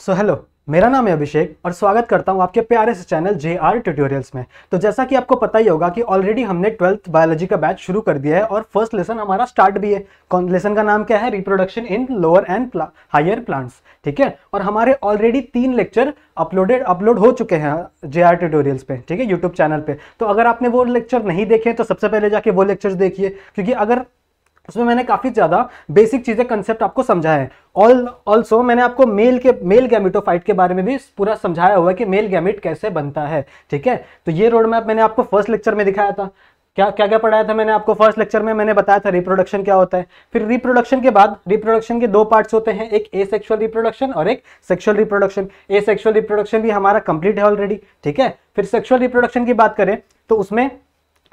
सो so, hello मेरा नाम है अभिषेक और स्वागत करता हूं आपके प्यारे से चैनल जे आर ट्यूटोरियल्स में तो जैसा कि आपको पता ही होगा कि ऑलरेडी हमने ट्वेल्थ बायोलॉजी का बैच शुरू कर दिया है और फर्स्ट लेसन हमारा स्टार्ट भी है कौन लेसन का नाम क्या है reproduction in lower and higher plants ठीक है और हमारे ऑलरेडी तीन लेक्चर अपलोडेड अपलोड हो चुके हैं जे आर ट्यूटोरियल्स पे ठीक है यूट्यूब चैनल पर तो अगर आपने वो लेक्चर नहीं देखे तो सबसे पहले जाके वो लेक्चर देखिए क्योंकि अगर उसमें मैंने काफ़ी ज़्यादा बेसिक चीज़ें कंसेप्ट आपको समझाया है ऑल ऑल्सो मैंने आपको मेल के मेल गैमिटोफाइट के बारे में भी पूरा समझाया हुआ है कि मेल गैमिट कैसे बनता है ठीक है तो ये रोड मैप मैंने आपको फर्स्ट लेक्चर में दिखाया था क्या क्या क्या पढ़ाया था मैंने आपको फर्स्ट लेक्चर में मैंने बताया था रिप्रोडक्शन क्या होता है फिर रिप्रोडक्शन के बाद रिप्रोडक्शन के दो पार्ट्स होते हैं एक ए सेक्सुअल रिप्रोडक्शन और एक sexual reproduction asexual reproduction भी हमारा कंप्लीट है ऑलरेडी ठीक है फिर सेक्सुअल रिप्रोडक्शन की बात करें तो उसमें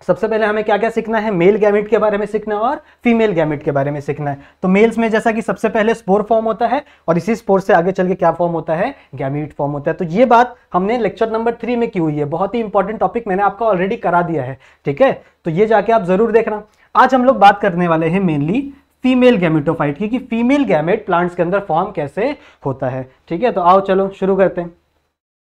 सबसे पहले हमें क्या क्या सीखना है मेल गैमिट के बारे में सीखना है और फीमेल गैमिट के बारे में सीखना है तो मेल्स में जैसा कि सबसे पहले स्पोर फॉर्म होता है और इसी स्पोर से आगे चल के क्या फॉर्म होता है गैमिट फॉर्म होता है तो ये बात हमने लेक्चर नंबर थ्री में की हुई है बहुत ही इंपॉर्टेंट टॉपिक मैंने आपको ऑलरेडी करा दिया है ठीक है तो ये जाके आप जरूर देखना आज हम लोग बात करने वाले हैं मेनली फीमेल गैमेटोफाइट की कि फीमेल गैमेट प्लांट्स के अंदर फॉर्म कैसे होता है ठीक है तो आओ चलो शुरू करते हैं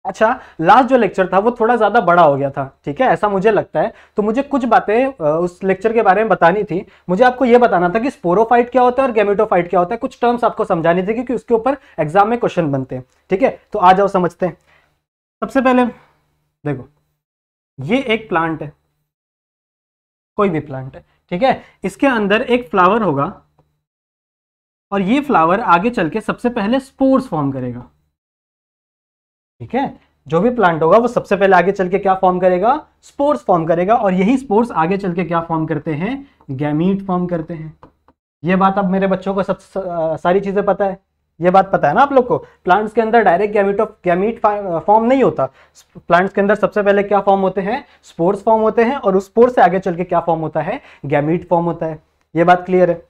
अच्छा लास्ट जो लेक्चर था वो थोड़ा ज़्यादा बड़ा हो गया था ठीक है ऐसा मुझे लगता है तो मुझे कुछ बातें उस लेक्चर के बारे में बतानी थी मुझे आपको ये बताना था कि स्पोरोफाइट क्या होता है और गेमेटोफाइट क्या होता है कुछ टर्म्स आपको समझानी थी क्योंकि उसके ऊपर एग्जाम में क्वेश्चन बनते हैं ठीक है तो आ जाओ समझते हैं सबसे पहले देखो ये एक प्लांट है कोई भी प्लांट है ठीक है इसके अंदर एक फ्लावर होगा और ये फ्लावर आगे चल के सबसे पहले स्पोर्स फॉर्म करेगा ठीक है जो भी प्लांट होगा वो सबसे पहले आगे चल के क्या फॉर्म करेगा स्पोर्स फॉर्म करेगा और यही स्पोर्स आगे चल के क्या फॉर्म करते हैं गैमीट फॉर्म करते हैं ये बात अब मेरे बच्चों को सब सारी चीज़ें पता है ये बात पता है ना आप लोग को प्लांट्स के अंदर direct gamete of gamete form नहीं होता प्लांट्स के अंदर सबसे पहले क्या फॉर्म होते हैं स्पोर्स फॉर्म होते हैं और उस स्पोर से आगे चल के क्या फॉर्म होता है गैमिट फॉर्म होता है ये बात क्लियर है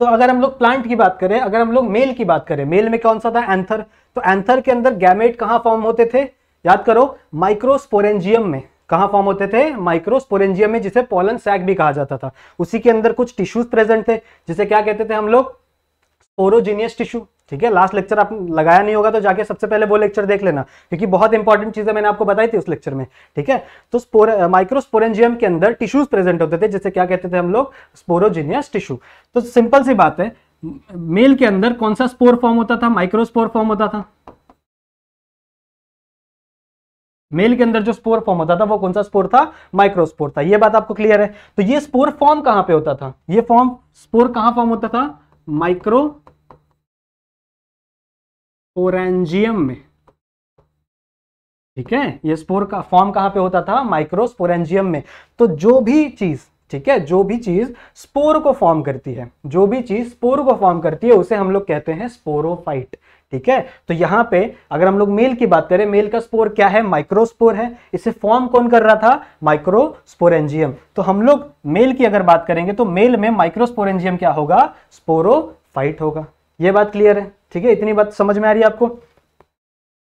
तो अगर हम लोग प्लांट की बात करें अगर हम लोग मेल की बात करें मेल में कौन सा था एंथर तो एंथर के अंदर गैमेट कहाँ फॉर्म होते थे याद करो माइक्रोस्पोरेंजियम में कहाँ फॉर्म होते थे माइक्रोस्पोरेंजियम में जिसे पोलन सैक भी कहा जाता था उसी के अंदर कुछ टिश्यूज प्रेजेंट थे जिसे क्या कहते थे हम लोग स्पोरोजीनियस टिश्यू ठीक है लास्ट लेक्चर आप लगाया नहीं होगा तो जाके सबसे पहले वो लेक्चर देख लेना क्योंकि बहुत इंपॉर्टेंट चीजें मैंने आपको बताई थी उस लेक्चर में ठीक है तो स्पोर माइक्रोस्पोरेंजियम के अंदर टिश्यूज प्रेजेंट होते थे जैसे क्या कहते थे हम लोग स्पोरोजीनियस टिश्यू तो सिंपल सी बात है मेल के अंदर कौन सा स्पोर फॉर्म होता था माइक्रोस्पोर फॉर्म होता था मेल के अंदर जो स्पोर फॉर्म होता था वो कौन सा स्पोर था माइक्रोस्पोर था ये बात आपको क्लियर है तो ये स्पोर फॉर्म कहां पे होता था ये फॉर्म स्पोर कहां फॉर्म होता था माइक्रो स्पोरेंजियम में ठीक है ये स्पोर का फॉर्म कहां पे होता था माइक्रोस्पोरेंजियम में तो जो भी चीज ठीक है जो भी चीज स्पोर को फॉर्म करती है जो भी चीज स्पोर को फॉर्म करती है उसे हम लोग कहते हैं स्पोरोफाइट ठीक है तो यहां पे अगर हम लोग मेल की बात करें मेल का स्पोर क्या है माइक्रोस्पोर है इसे फॉर्म कौन कर रहा था माइक्रोस्पोरेंजियम तो हम लोग मेल की अगर बात करेंगे तो मेल में माइक्रोस्पोरेंजियम क्या होगा स्पोरोफाइट होगा यह बात क्लियर है ठीक है इतनी बात समझ में आ रही है आपको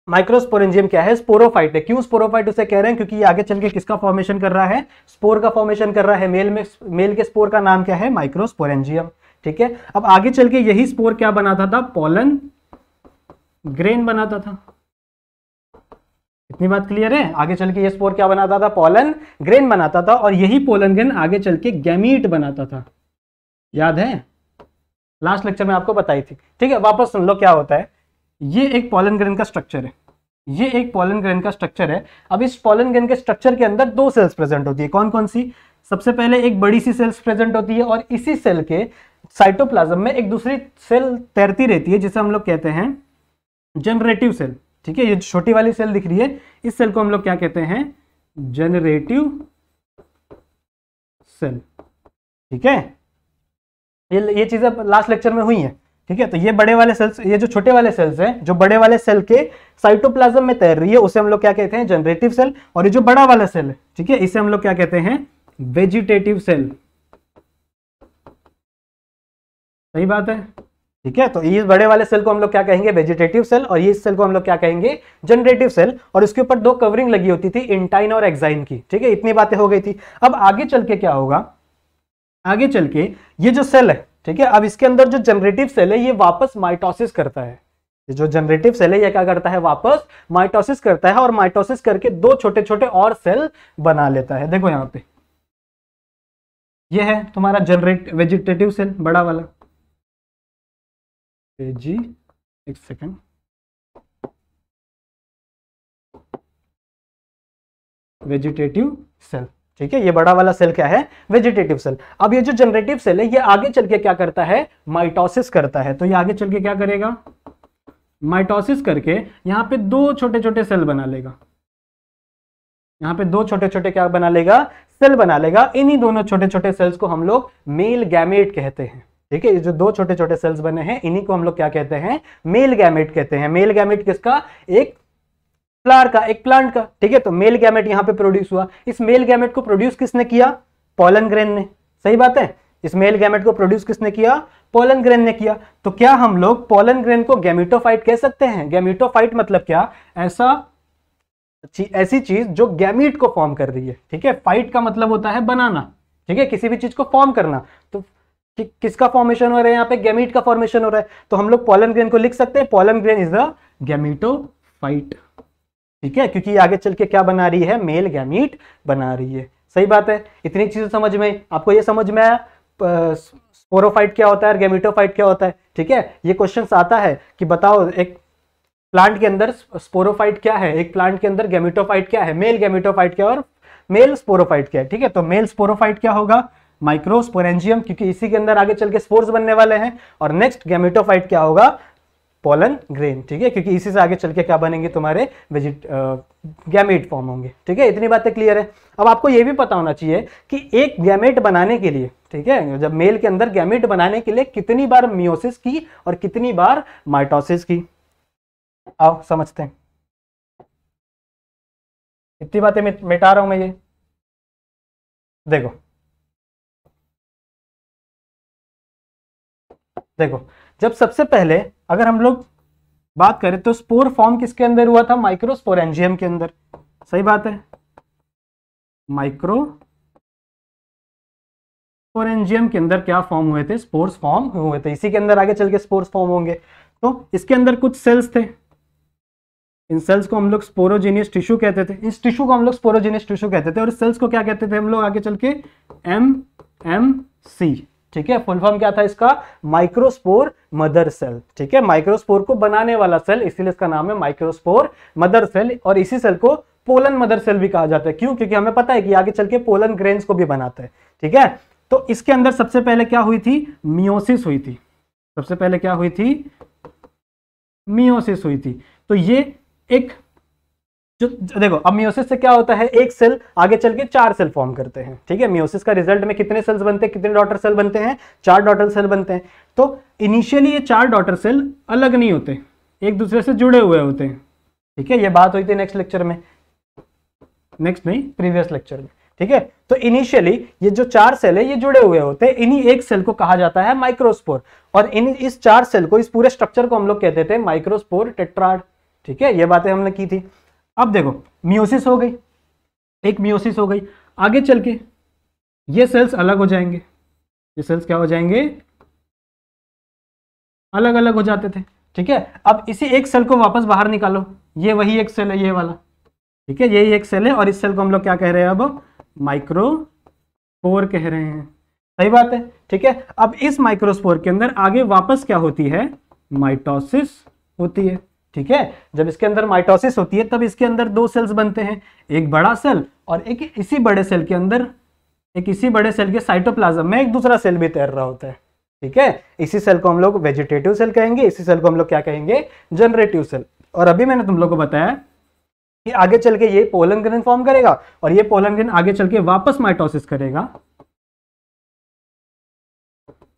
माइक्रोस्पोरेंजियम क्या है स्पोरोफाइट है क्यों स्पोरोफाइट उसे कह रहे हैं क्योंकि ये आगे चल के किसका फॉर्मेशन कर रहा है स्पोर का फॉर्मेशन कर रहा है मेल में मेल के स्पोर का नाम क्या है माइक्रोस्पोरेंजियम ठीक है अब आगे चल के यही स्पोर क्या बनाता था पोलन ग्रेन बनाता था इतनी बात क्लियर है आगे चल के ये स्पोर क्या बनाता था पोलन ग्रेन बनाता था और यही पोलन ग्रेन आगे चल के गैमीट बनाता था याद है लास्ट लेक्चर में आपको बताई थी ठीक है वापस सुन लो क्या होता है ये एक पॉलन ग्रेन का स्ट्रक्चर है ये एक पॉलन ग्रेन का स्ट्रक्चर है अब इस पॉलन ग्रेन के स्ट्रक्चर के अंदर दो सेल्स प्रेजेंट होती है कौन कौन सी सबसे पहले एक बड़ी सी सेल्स प्रेजेंट होती है और इसी सेल के साइटोप्लाज्म में एक दूसरी सेल तैरती रहती है जिसे हम लोग कहते हैं जनरेटिव सेल ठीक है ये छोटी वाली सेल दिख रही है इस सेल को हम लोग क्या कहते हैं जनरेटिव सेल ठीक है ये ये चीज़ें लास्ट लेक्चर में हुई हैं ठीक है तो ये बड़े वाले सेल्स ये जो छोटे वाले सेल्स हैं जो बड़े वाले सेल के साइटोप्लाज्म में तैर रही है उसे हम लोग क्या कहते हैं जनरेटिव सेल और ये जो बड़ा वाला सेल है ठीक है इसे हम लोग क्या कहते हैं वेजिटेटिव सेल सही बात है ठीक है तो इस बड़े वाले सेल को हम लोग क्या कहेंगे वेजिटेटिव सेल और ये सेल को हम लोग क्या कहेंगे जनरेटिव सेल और इसके ऊपर दो कवरिंग लगी होती थी इंटाइन और एक्साइन की ठीक है इतनी बातें हो गई थी अब आगे चल के क्या होगा आगे चल के ये जो सेल है ठीक है अब इसके अंदर जो जनरेटिव सेल है ये वापस माइटोसिस करता है ये जो जनरेटिव सेल है ये क्या करता है वापस माइटोसिस करता है और माइटोसिस करके दो छोटे छोटे और सेल बना लेता है देखो यहां पे ये है तुम्हारा जनरेट वेजिटेटिव सेल बड़ा वाला जी एक सेकेंड वेजिटेटिव सेल ठीक है ये बड़ा वाला सेल क्या है वेजिटेटिव सेल अब ये जो जनरेटिव सेल है ये आगे चल के क्या करता है माइटोसिस करता है तो ये आगे चल के क्या करेगा माइटोसिस करके यहां पे दो छोटे छोटे सेल बना लेगा यहाँ पे दो छोटे छोटे क्या बना लेगा सेल बना लेगा इन्हीं दोनों छोटे छोटे सेल्स को हम लोग मेल गैमेट कहते हैं ठीक है ये जो दो छोटे छोटे सेल्स बने हैं इन्हीं को हम लोग क्या कहते हैं मेल गैमेट कहते हैं मेल गैमेट किसका एक फ्लार का एक प्लांट का ठीक है तो मेल गैमेट यहाँ पे प्रोड्यूस हुआ इस मेल गैमेट को प्रोड्यूस किसने किया पोलन ग्रेन ने सही बात है इस मेल गैमेट को प्रोड्यूस किसने किया पोलन ग्रेन ने किया तो क्या हम लोग पोलन ग्रेन को गैमिटोफाइट कह सकते हैं गैमिटोफाइट मतलब क्या ऐसा ची, ऐसी चीज जो गैमिट को फॉर्म कर रही है ठीक है फाइट का मतलब होता है बनाना ठीक है किसी भी चीज को फॉर्म करना तो कि, किसका फॉर्मेशन हो रहा है यहाँ पे गैमिट का फॉर्मेशन हो रहा है तो हम लोग पोलन ग्रेन को लिख सकते हैं pollen grain is the fight ठीक है क्योंकि आगे चल के क्या बना रही है मेल गैमीट बना रही है सही बात है इतनी चीजें समझ में आपको ये समझ में आया स्पोरोफाइट क्या होता है और गैमिटोफाइट क्या होता है ठीक है ये क्वेश्चन आता है कि बताओ एक प्लांट के अंदर स्पोरोफाइट क्या है एक प्लांट के अंदर गैमिटोफाइट क्या है मेल गैमिटोफाइट क्या है और मेल स्पोरोफाइट क्या है ठीक है तो मेल स्पोरोफाइट क्या होगा माइक्रोस्पोरेंजियम क्योंकि इसी के अंदर आगे चल के स्पोर्स बनने वाले हैं और नेक्स्ट गैमिटोफाइट क्या होगा पोलन ग्रेन ठीक है क्योंकि इसी से आगे चल के क्या बनेंगे तुम्हारे वेजिट गैमेट फॉर्म होंगे ठीक है इतनी बातें क्लियर है अब आपको ये भी पता होना चाहिए कि एक गैमेट बनाने के लिए ठीक है जब मेल के अंदर गैमेट बनाने के लिए कितनी बार मियोसिस की और कितनी बार माइटोसिस की आओ समझते हैं इतनी बातें मिटा रहा हूं मैं ये देखो देखो जब सबसे पहले अगर हम लोग बात करें तो स्पोर फॉर्म किसके अंदर हुआ था माइक्रोस्पोरेंजियम के अंदर सही बात है माइक्रो स्पोरेंजियम के अंदर क्या फॉर्म हुए थे स्पोर्स फॉर्म हुए थे इसी के अंदर आगे चल के स्पोर्स फॉर्म होंगे तो इसके अंदर कुछ सेल्स थे इन सेल्स को हम लोग स्पोरोजीनियस टिश्यू कहते थे इस टिश्यू को हम लोग स्पोरोजीनियस टिश्यू कहते थे और इस सेल्स को क्या कहते थे हम लोग आगे चल के एम एम सी ठीक है फुल फॉर्म क्या था इसका माइक्रोस्पोर मदर सेल ठीक है माइक्रोस्पोर को बनाने वाला सेल इसीलिए इसका नाम है माइक्रोस्पोर मदर सेल और इसी सेल को पोलन मदर सेल भी कहा जाता है क्यों क्योंकि हमें पता है कि आगे चल के पोलन ग्रेन को भी बनाता है ठीक है तो इसके अंदर सबसे पहले क्या हुई थी मियोसिस हुई थी सबसे पहले क्या हुई थी मियोसिस हुई थी तो ये एक जो देखो अब मियोसिस से क्या होता है एक सेल आगे चल के चार सेल फॉर्म करते हैं ठीक है मियोसिस का रिजल्ट में कितने सेल्स बनते हैं कितने डॉटर सेल बनते हैं चार डॉटर सेल बनते हैं तो इनिशियली ये चार डॉटर सेल अलग नहीं होते एक दूसरे से जुड़े हुए होते हैं ठीक है ये बात हुई थी नेक्स्ट लेक्चर में नेक्स्ट नहीं प्रीवियस लेक्चर में ठीक है तो इनिशियली ये जो चार सेल है ये जुड़े हुए होते हैं इन्हीं एक सेल को कहा जाता है माइक्रोस्पोर और इन इस चार सेल को इस पूरे स्ट्रक्चर को हम लोग कहते थे माइक्रोस्पोर टेट्राड ठीक है ये बातें हमने की थी अब देखो मियोसिस हो गई एक मियोसिस हो गई आगे चल के ये सेल्स अलग हो जाएंगे ये सेल्स क्या हो जाएंगे अलग अलग हो जाते थे ठीक है अब इसी एक सेल को वापस बाहर निकालो ये वही एक सेल है ये वाला ठीक है यही एक सेल है और इस सेल को हम लोग क्या कह रहे हैं अब माइक्रोस्पोर कह रहे हैं सही बात है ठीक है अब इस माइक्रोस्पोर के अंदर आगे वापस क्या होती है माइटोसिस होती है ठीक है जब इसके अंदर माइटोसिस होती है तब इसके अंदर दो सेल्स बनते हैं एक बड़ा सेल और एक इसी बड़े सेल के अंदर एक इसी बड़े सेल के साइटोप्लाज्म में एक दूसरा सेल भी तैर रहा होता है ठीक है इसी सेल को हम लोग वेजिटेटिव सेल कहेंगे इसी सेल को हम लोग क्या कहेंगे जनरेटिव सेल और अभी मैंने तुम लोग को बताया कि आगे चल के ये पोलन फॉर्म करेगा और ये पोलन आगे चल के वापस माइटोसिस करेगा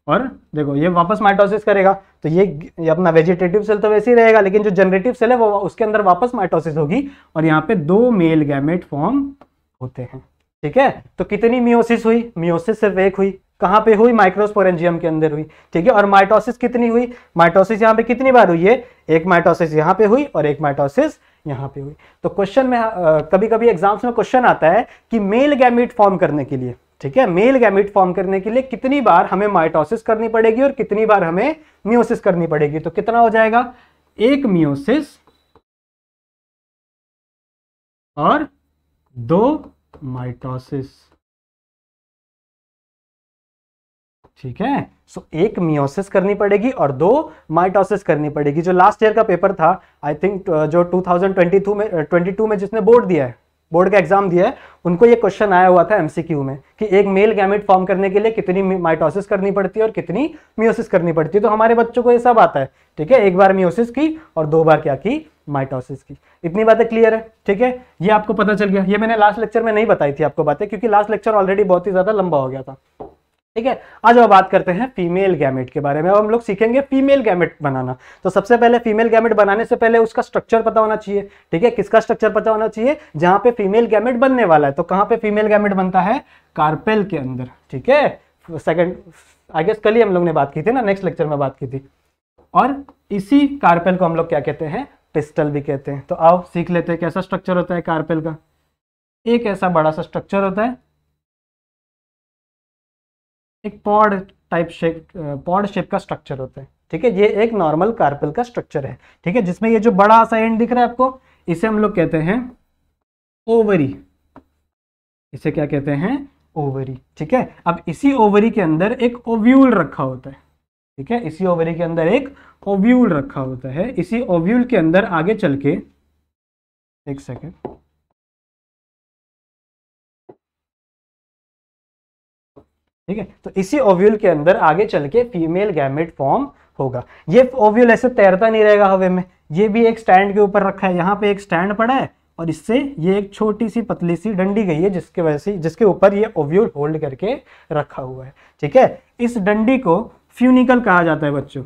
और देखो ये वापस माइटोसिस करेगा तो ये, अपना वेजिटेटिव सेल तो वैसे ही रहेगा लेकिन जो जनरेटिव सेल है वो उसके अंदर वापस माइटोसिस होगी और यहाँ पे दो मेल गैमेट फॉर्म होते हैं ठीक है तो कितनी मियोसिस हुई मियोसिस सिर्फ एक हुई कहाँ पे हुई माइक्रोस्पोरेंजियम के अंदर हुई ठीक है और माइटोसिस कितनी हुई माइटोसिस यहाँ पे कितनी बार हुई है एक माइटोसिस यहाँ पे हुई और एक माइटोसिस यहाँ पे हुई तो क्वेश्चन में आ, कभी कभी एग्जाम्स में क्वेश्चन आता है कि मेल गैमेट फॉर्म करने के लिए ठीक है मेल गैमिट फॉर्म करने के लिए कितनी बार हमें माइटोसिस करनी पड़ेगी और कितनी बार हमें म्योसिस करनी पड़ेगी तो कितना हो जाएगा एक म्योसिस और दो माइटोसिस ठीक है सो so, एक मियोसिस करनी पड़ेगी और दो माइटोसिस करनी पड़ेगी जो लास्ट ईयर का पेपर था आई थिंक जो 2022 में 22 में जिसने बोर्ड दिया है बोर्ड का एग्जाम दिया है उनको ये क्वेश्चन आया हुआ था एमसीक्यू में कि एक मेल गैमेट फॉर्म करने के लिए कितनी माइटोसिस करनी पड़ती है और कितनी मियोसिस करनी पड़ती है तो हमारे बच्चों को ये सब आता है ठीक है एक बार मियोसिस की और दो बार क्या की माइटोसिस की इतनी बातें क्लियर है ठीक है ये आपको पता चल गया ये मैंने लास्ट लेक्चर में नहीं बताई थी आपको बातें क्योंकि लास्ट लेक्चर ऑलरेडी बहुत ही ज़्यादा लंबा हो गया था ठीक है आज हम बात करते हैं फीमेल गैमेट के बारे में अब हम लोग सीखेंगे फीमेल गैमेट बनाना तो सबसे पहले फीमेल गैमेट बनाने से पहले उसका स्ट्रक्चर पता होना चाहिए ठीक है किसका स्ट्रक्चर पता होना चाहिए जहां पे फीमेल गैमेट बनने वाला है तो कहां पे फीमेल गैमेट बनता है कार्पेल के अंदर ठीक है सेकेंड आई गेस कल ही हम लोग ने बात की थी ना नेक्स्ट लेक्चर में बात की थी और इसी कार्पेल को हम लोग क्या कहते हैं पिस्टल भी कहते हैं तो आओ सीख लेते हैं कैसा स्ट्रक्चर होता है कार्पेल का एक ऐसा बड़ा सा स्ट्रक्चर होता है एक pod type shape pod shape का स्ट्रक्चर होता है ठीक है ये एक नॉर्मल कार्पल का स्ट्रक्चर है ठीक है जिसमें ये जो बड़ा सा एंड दिख रहा है आपको इसे हम लोग कहते हैं ओवरी इसे क्या कहते हैं ओवरी ठीक है अब इसी ओवरी के अंदर एक ओव्यूल रखा होता है ठीक है इसी ओवरी के अंदर एक ओव्यूल रखा होता है इसी ओव्यूल के अंदर आगे चल के एक सेकेंड ठीक है तो इसी ओव्यूल के अंदर आगे चल के फीमेल गैमेट फॉर्म होगा ये ओव्यूल ऐसे तैरता नहीं रहेगा हवे में ये भी एक स्टैंड के ऊपर रखा है यहाँ पे एक स्टैंड पड़ा है और इससे ये एक छोटी सी पतली सी डंडी गई है जिसके वजह से जिसके ऊपर ये ओव्यूल होल्ड करके रखा हुआ है ठीक है इस डंडी को फ्यूनिकल कहा जाता है बच्चों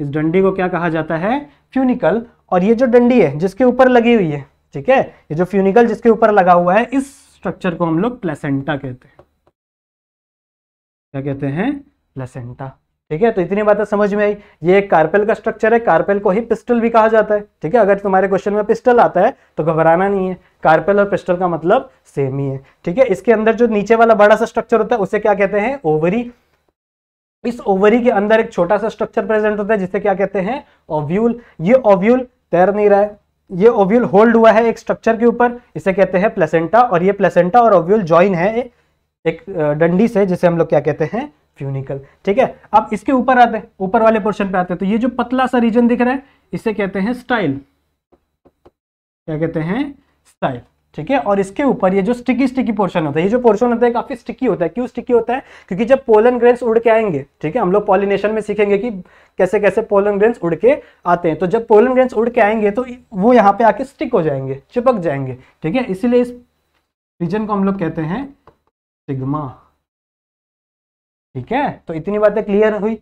इस डंडी को क्या कहा जाता है फ्यूनिकल और ये जो डंडी है जिसके ऊपर लगी हुई है ठीक है ये जो फ्यूनिकल जिसके ऊपर लगा हुआ है इस स्ट्रक्चर को हम लोग प्लेसेंटा कहते हैं क्या कहते हैं प्लेसेंटा ठीक है तो इतनी बातें समझ में आई ये एक कार्पेल का स्ट्रक्चर है कार्पेल को ही पिस्टल भी कहा जाता है ठीक है अगर तुम्हारे क्वेश्चन में पिस्टल आता है तो घबराना नहीं है कार्पेल और पिस्टल का मतलब सेम ही है ठीक है इसके अंदर जो नीचे वाला बड़ा सा स्ट्रक्चर होता है उसे क्या कहते हैं ओवरी इस ओवरी के अंदर एक छोटा सा स्ट्रक्चर प्रेजेंट होता है जिसे क्या कहते हैं ओव्यूल ये ओव्यूल तैर नहीं रहा है ये ओव्यूल होल्ड हुआ है एक स्ट्रक्चर के ऊपर इसे कहते हैं प्लेसेंटा और ये प्लेसेंटा और ओव्यूल ज्वाइन है एक डंडी से जिसे हम लोग क्या कहते हैं फ्यूनिकल ठीक है अब इसके ऊपर आते हैं ऊपर वाले पोर्शन पे आते हैं तो ये जो पतला सा रीजन दिख रहा है इसे कहते हैं स्टाइल क्या कहते हैं स्टाइल ठीक है और इसके ऊपर ये जो स्टिकी स्टिकी पोर्शन होता है ये जो पोर्शन होता है काफी स्टिकी होता है क्यों स्टिकी होता है क्योंकि जब पोलन ग्रेन्स उड़ के आएंगे ठीक है हम लोग पॉलिनेशन में सीखेंगे कि कैसे कैसे पोलन ग्रेन्स उड़ के आते हैं तो जब पोलन ग्रेन्स उड़ के आएंगे तो वो यहाँ पे आके स्टिक हो जाएंगे चिपक जाएंगे ठीक है इसीलिए इस रीजन को हम लोग कहते हैं सिग्मा ठीक है तो इतनी बातें क्लियर हुई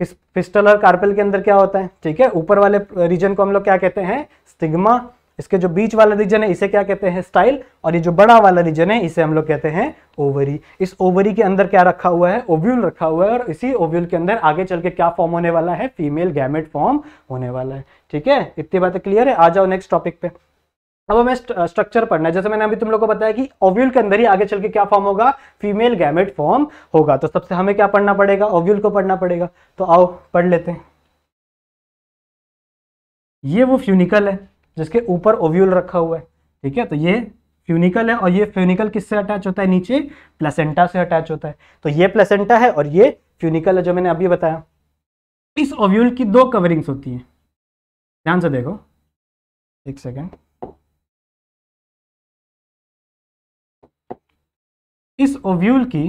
इस पिस्टल और कार्पेल के अंदर क्या होता है ठीक है ऊपर वाले रीजन को हम लोग क्या कहते हैं स्टिग्मा इसके जो बीच वाला रीजन है इसे क्या कहते हैं स्टाइल और ये जो बड़ा वाला रीजन है इसे हम लोग कहते हैं ओवरी इस ओवरी के अंदर क्या रखा हुआ है ओव्यूल रखा हुआ है और इसी ओव्यूल के अंदर आगे चल के क्या फॉर्म होने वाला है फीमेल गैमेट फॉर्म होने वाला है ठीक है इतनी बातें क्लियर है आ जाओ नेक्स्ट टॉपिक पे अब हमें स्ट्रक्चर पढ़ना है जैसे मैंने अभी तुम लोग को बताया कि ओव्यूल के अंदर ही आगे चल के क्या फॉर्म होगा फीमेल गैमेट फॉर्म होगा तो सबसे हमें क्या पढ़ना पड़ेगा ओव्यूल को पढ़ना पड़ेगा तो आओ पढ़ लेते हैं ये वो फ्यूनिकल है जिसके ऊपर ओव्यूल रखा हुआ है ठीक है तो ये फ्यूनिकल है और ये फ्यूनिकल किससे अटैच होता है नीचे प्लेसेंटा से अटैच होता है तो ये प्लेसेंटा है और ये फ्यूनिकल है जो मैंने अभी बताया इस ओव्यूल की दो कवरिंग्स होती हैं ध्यान से देखो एक सेकेंड इस ओव्यूल की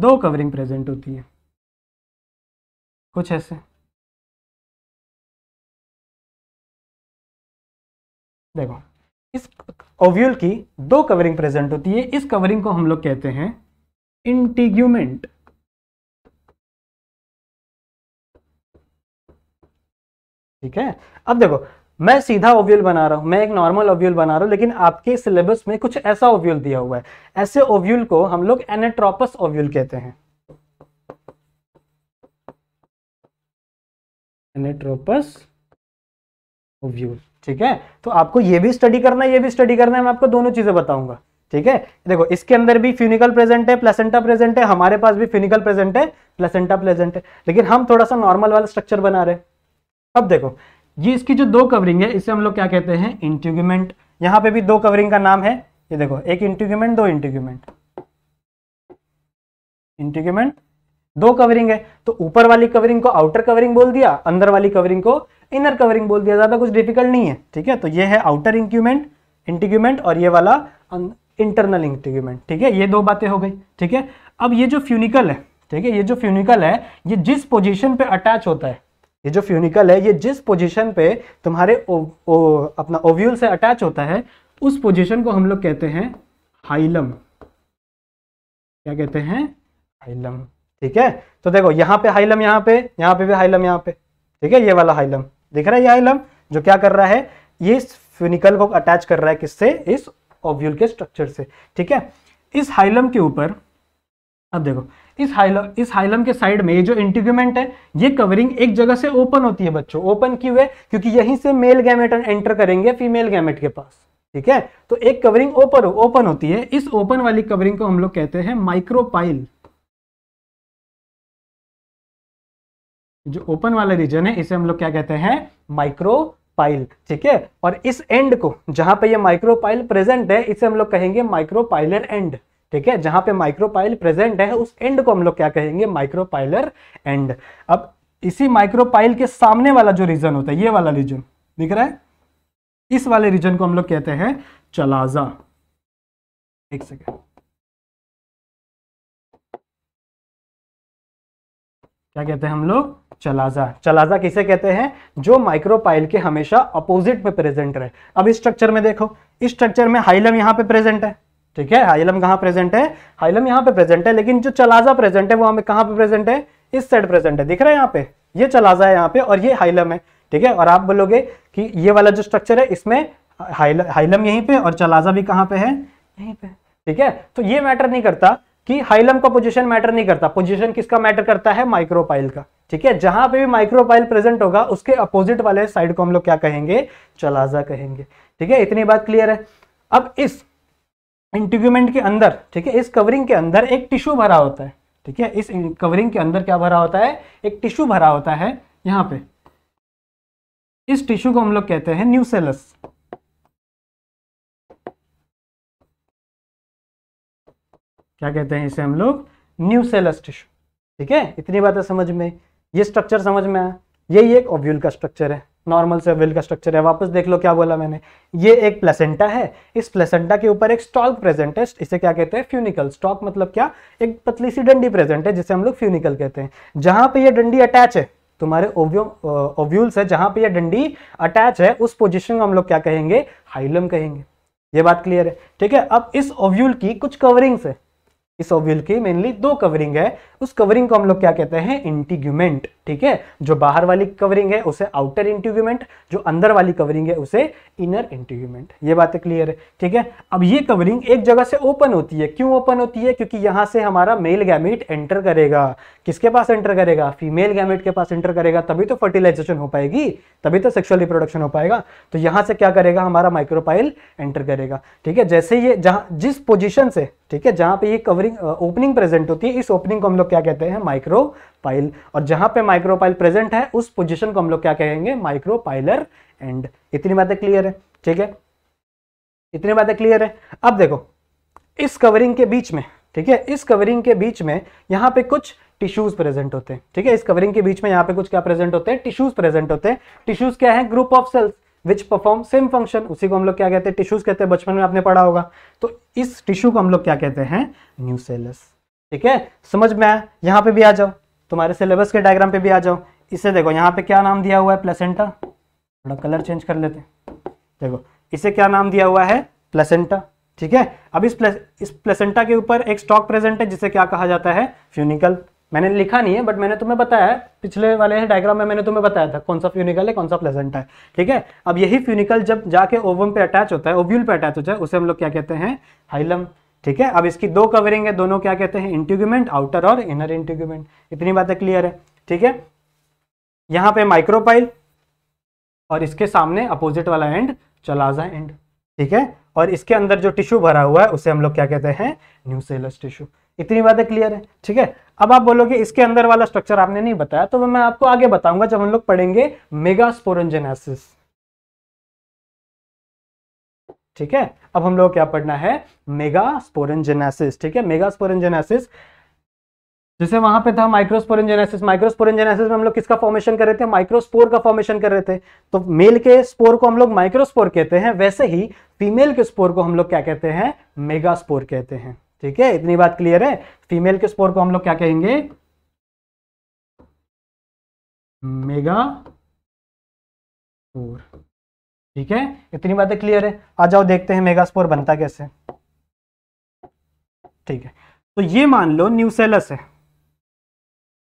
दो कवरिंग प्रेजेंट होती है कुछ ऐसे देखो इस ओव्यूल की दो कवरिंग प्रेजेंट होती है इस कवरिंग को हम लोग कहते हैं इंटीग्यूमेंट ठीक है अब देखो मैं सीधा ओव्यूल बना रहा हूं मैं एक नॉर्मल ओव्यूल बना रहा हूं लेकिन आपके सिलेबस में कुछ ऐसा ओव्यूल दिया हुआ है ऐसे ओव्यूल को हम लोग एनेट्रोपस ओव्यूल कहते हैं एनेट्रोपस व्यूज ठीक है तो आपको ये भी स्टडी करना है ये भी स्टडी करना है मैं आपको दोनों चीज़ें बताऊंगा ठीक है देखो इसके अंदर भी फ्यूनिकल प्रेजेंट है प्लेसेंटा प्रेजेंट है हमारे पास भी फ्यूनिकल प्रेजेंट है प्लेसेंटा प्रेजेंट है लेकिन हम थोड़ा सा नॉर्मल वाला स्ट्रक्चर बना रहे अब देखो ये इसकी जो दो कवरिंग है इसे हम लोग क्या कहते हैं इंट्यूगमेंट यहां पर भी दो कवरिंग का नाम है ये देखो एक इंट्यूगमेंट दो इंट्यूगमेंट इंट्यूगमेंट दो कवरिंग है तो ऊपर वाली कवरिंग को आउटर कवरिंग बोल दिया अंदर वाली कवरिंग को इनर कवरिंग बोल दिया ज़्यादा कुछ डिफिकल्ट नहीं है ठीक है तो ये है आउटर इंक्यूमेंट इंटीग्यूमेंट और ये वाला इंटरनल अं, इंटीग्यूमेंट ठीक है ये दो बातें हो गई ठीक है अब ये जो फ्यूनिकल है ठीक है ये जो फ्यूनिकल है ये जिस पोजिशन पे अटैच होता है ये जो फ्यूनिकल है ये जिस पोजिशन पे तुम्हारे ओ, ओ, अपना ओव्यूल से अटैच होता है उस पोजिशन को हम लोग कहते हैं हाइलम क्या कहते हैं हाइलम ठीक है तो देखो यहां पे हाइलम यहां पे यहां पे भी हाइलम यहां पे ठीक है ये वाला हाइलम दिख रहा है यह आइलम जो क्या कर रहा है ये इस फ्यूनिकल को अटैच कर रहा है किससे इस ओव्यूल के स्ट्रक्चर से ठीक है इस हाइलम के ऊपर अब देखो इस हाइलम इस हाइलम के साइड में ये जो इंटीग्यूमेंट है ये कवरिंग एक जगह से ओपन होती है बच्चों ओपन की हुए क्योंकि यहीं से मेल गैमेट एंटर करेंगे फीमेल गैमेट के पास ठीक है तो एक कवरिंग ओपन ओपन होती है इस ओपन वाली कवरिंग को हम लोग कहते हैं माइक्रोपाइल जो ओपन वाला रीजन है इसे हम लोग क्या कहते हैं माइक्रोपाइल ठीक है और इस एंड को जहां पे ये माइक्रोपाइल प्रेजेंट है इसे हम लोग कहेंगे माइक्रोपाइलर एंड ठीक है जहां पे माइक्रोपाइल प्रेजेंट है उस एंड को हम लोग क्या कहेंगे माइक्रोपाइलर एंड अब इसी माइक्रोपाइल के सामने वाला जो रीजन होता है ये वाला रीजन दिख रहा है इस वाले रीजन को हम लोग कहते हैं चलाजा एक सेकेंड क्या कहते हैं हम लोग चलाजा चलाजा किसे कहते हैं जो माइक्रोपाइल के हमेशा अपोजिट में प्रेजेंट रहे अब इस स्ट्रक्चर में देखो इस स्ट्रक्चर में हाइलम यहाँ पे प्रेजेंट है ठीक है हाइलम कहाँ प्रेजेंट है हाइलम यहाँ पे प्रेजेंट है लेकिन जो चलाजा प्रेजेंट है वो हमें कहाँ पे प्रेजेंट है इस साइड प्रेजेंट है दिख रहा है यहाँ पे ये चलाजा है यहाँ पे और ये हाइलम है ठीक है और आप बोलोगे कि ये वाला जो स्ट्रक्चर है इसमें हाइलम यहीं पे और चलाजा भी कहाँ पे है यहीं पे ठीक है तो ये मैटर नहीं करता कि हाइलम का पोजीशन मैटर नहीं करता पोजीशन किसका मैटर करता है माइक्रोपाइल का ठीक है जहां पे भी माइक्रोपाइल प्रेजेंट होगा उसके अपोजिट वाले साइड को हम लोग क्या कहेंगे चलाजा कहेंगे ठीक है इतनी बात क्लियर है अब इस इंटीग्यूमेंट के अंदर ठीक है इस कवरिंग के अंदर एक टिश्यू भरा होता है ठीक है इस कवरिंग के अंदर क्या भरा होता है एक टिश्यू भरा होता है यहाँ पे इस टिश्यू को हम लोग कहते हैं न्यूसेलस क्या कहते हैं इसे हम लोग सेलस टिश्यू ठीक है इतनी बातें समझ में ये स्ट्रक्चर समझ में आया यही एक ओव्यूल का स्ट्रक्चर है नॉर्मल से ओव्यूल का स्ट्रक्चर है वापस देख लो क्या बोला मैंने ये एक प्लेसेंटा है इस प्लेसेंटा के ऊपर एक स्टॉक प्रेजेंट है इसे क्या कहते हैं फ्यूनिकल स्टॉक मतलब क्या एक पतली सी डंडी प्रेजेंट है जिसे हम लोग फ्यूनिकल कहते हैं जहां पे ये डंडी अटैच है तुम्हारे ओव्यूल्स है जहां पे ये डंडी अटैच है उस पोजिशन को हम लोग क्या कहेंगे हाइलम कहेंगे ये बात क्लियर है ठीक है अब इस ओव्यूल की कुछ कवरिंग्स है इस ओव्यूल की मेनली दो कवरिंग है उस कवरिंग को हम लोग क्या कहते हैं इंटीग्यूमेंट ठीक है जो बाहर वाली कवरिंग है उसे आउटर इंटीग्यूमेंट जो अंदर वाली कवरिंग है उसे इनर इंटीग्यूमेंट ये बातें क्लियर है ठीक है अब ये कवरिंग एक जगह से ओपन होती है क्यों ओपन होती है क्योंकि यहां से हमारा मेल गैमिट एंटर करेगा किसके पास एंटर करेगा फीमेल गैमेट के पास एंटर करेगा तभी तो फर्टिलाइजेशन हो पाएगी तभी तो सेक्सुअल रिप्रोडक्शन हो पाएगा तो यहां से क्या करेगा हमारा माइक्रोपाइल एंटर करेगा ठीक है जैसे ये जहां जिस पोजिशन से ठीक है जहां पे ये कवरिंग ओपनिंग प्रेजेंट होती है इस ओपनिंग को हम लोग क्या कहते हैं माइक्रोपाइल और जहां पर माइक्रोपाइल प्रेजेंट है उस पोजिशन को हम लोग क्या कहेंगे माइक्रोपाइलर एंड इतनी बातें क्लियर है ठीक है इतनी बातें क्लियर है अब देखो इस कवरिंग के बीच में ठीक है इस कवरिंग के बीच में यहां पे कुछ टिश्यूज प्रेजेंट होते हैं ठीक है इस कवरिंग के बीच में यहाँ पे कुछ क्या प्रेजेंट होते हैं टिश्यूज प्रेजेंट होते हैं टिश्यूज क्या है group of cells which perform same function उसी को हम लोग क्या कहते हैं टिश्यूज कहते हैं बचपन में आपने पढ़ा होगा तो इस टिश्यू को हम लोग क्या कहते हैं न्यू सेलस ठीक है समझ में आया यहाँ पे भी आ जाओ तुम्हारे सिलेबस के डायग्राम पे भी आ जाओ इसे देखो यहाँ पे क्या नाम दिया हुआ है प्लेसेंटा थोड़ा कलर चेंज कर लेते हैं देखो इसे क्या नाम दिया हुआ है प्लेसेंटा ठीक है अब इस प्लेस इस प्लेसेंटा के ऊपर एक स्टॉक प्रेजेंट है जिसे क्या कहा जाता है फ्यूनिकल मैंने लिखा नहीं है बट मैंने तुम्हें बताया है पिछले वाले डायग्राम में मैंने तुम्हें बताया था कौन सा फ्यूनिकल है कौन सा प्लेजेंट है ठीक है अब यही फ्यूनिकल जब जाके ओवम पे अटैच होता है ओव्यूल पे अटैच होता है उसे हम लोग क्या कहते हैं हाइलम ठीक है अब इसकी दो कवरिंग है दोनों क्या कहते हैं इंट्यूगमेंट आउटर और इनर इंट्यूगमेंट इतनी बातें क्लियर है ठीक है यहाँ पे माइक्रोपाइल और इसके सामने अपोजिट वाला एंड चलाजा एंड ठीक है और इसके अंदर जो टिश्यू भरा हुआ है उसे हम लोग क्या कहते हैं न्यूसेलस टिश्यू इतनी बातें क्लियर है ठीक है अब आप बोलोगे इसके अंदर वाला स्ट्रक्चर आपने नहीं बताया तो मैं आपको आगे बताऊंगा जब हम लोग पढ़ेंगे मेगा स्पोरेंजेनासिस ठीक है अब हम लोग क्या पढ़ना है मेगा स्पोरेंजेनासिस ठीक है मेगा स्पोरेंजेनासिस जैसे वहां पे था माइक्रोस्पोरेंजेनेसिस माइक्रोस्पोरेंजेनेसिस में हम लोग किसका फॉर्मेशन कर रहे थे माइक्रोस्पोर का फॉर्मेशन कर रहे थे तो मेल के स्पोर को हम लोग माइक्रोस्पोर कहते हैं वैसे ही फीमेल के स्पोर को हम लोग क्या कहते हैं मेगास्पोर कहते हैं ठीक है इतनी बात क्लियर है फीमेल के स्पोर को हम लोग क्या कहेंगे मेगा स्पोर ठीक है इतनी बातें क्लियर है आ जाओ देखते हैं मेगा स्पोर बनता कैसे ठीक है तो ये मान लो न्यूसेलस है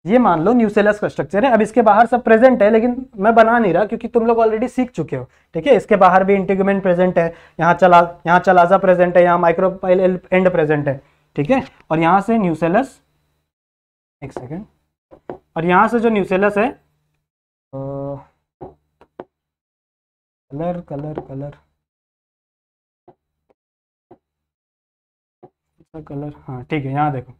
ये मान लो न्यूसेलस का स्ट्रक्चर है अब इसके बाहर सब प्रेजेंट है लेकिन मैं बना नहीं रहा क्योंकि तुम लोग ऑलरेडी सीख चुके हो ठीक है इसके बाहर भी इंटीग्यूमेंट प्रेजेंट है यहाँ चला यहाँ चलाजा प्रेजेंट है यहाँ माइक्रोपाइल एंड प्रेजेंट है ठीक है और यहाँ से न्यूसेलस एक सेकेंड और यहाँ से जो न्यूसेलस है तो, कलर कलर कलर कलर हाँ ठीक है यहाँ देखो